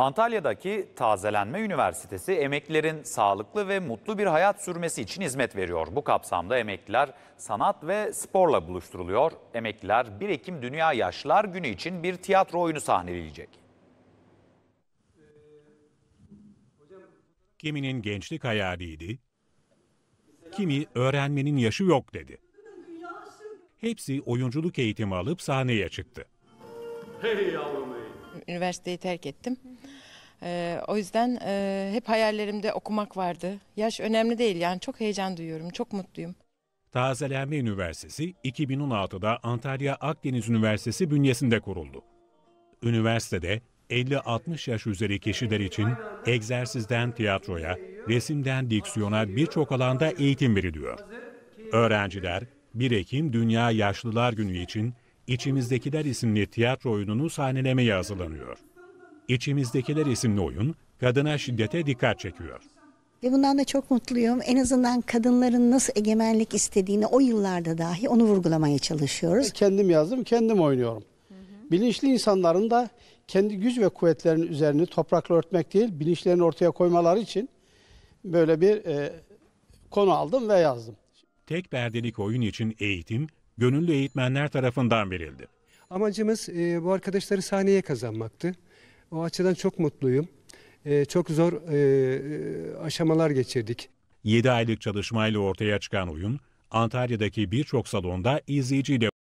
Antalya'daki Tazelenme Üniversitesi emeklilerin sağlıklı ve mutlu bir hayat sürmesi için hizmet veriyor. Bu kapsamda emekliler sanat ve sporla buluşturuluyor. Emekliler 1 Ekim Dünya Yaşlar Günü için bir tiyatro oyunu sahneleyecek. Kiminin gençlik hayaliydi, kimi öğrenmenin yaşı yok dedi. Hepsi oyunculuk eğitimi alıp sahneye çıktı. Hey yavrum hey. Üniversiteyi terk ettim. Ee, o yüzden e, hep hayallerimde okumak vardı. Yaş önemli değil yani çok heyecan duyuyorum, çok mutluyum. Tazelenme Üniversitesi 2016'da Antalya Akdeniz Üniversitesi bünyesinde kuruldu. Üniversitede 50-60 yaş üzeri kişiler için egzersizden tiyatroya, resimden diksiyona birçok alanda eğitim veriliyor. Öğrenciler 1 Ekim Dünya Yaşlılar Günü için İçimizdekiler isimli tiyatro oyununu sahnelemeye hazırlanıyor. İçimizdekiler isimli oyun kadına şiddete dikkat çekiyor. Ve bundan da çok mutluyum. En azından kadınların nasıl egemenlik istediğini o yıllarda dahi onu vurgulamaya çalışıyoruz. Kendim yazdım, kendim oynuyorum. Bilinçli insanların da kendi güç ve kuvvetlerinin üzerine toprakla örtmek değil, bilinçlerini ortaya koymaları için böyle bir e, konu aldım ve yazdım. Tek perdelik oyun için eğitim, gönüllü eğitmenler tarafından verildi. Amacımız e, bu arkadaşları sahneye kazanmaktı. O açıdan çok mutluyum. Ee, çok zor e, e, aşamalar geçirdik. 7 aylık çalışmayla ortaya çıkan oyun Antalya'daki birçok salonda izleyiciyle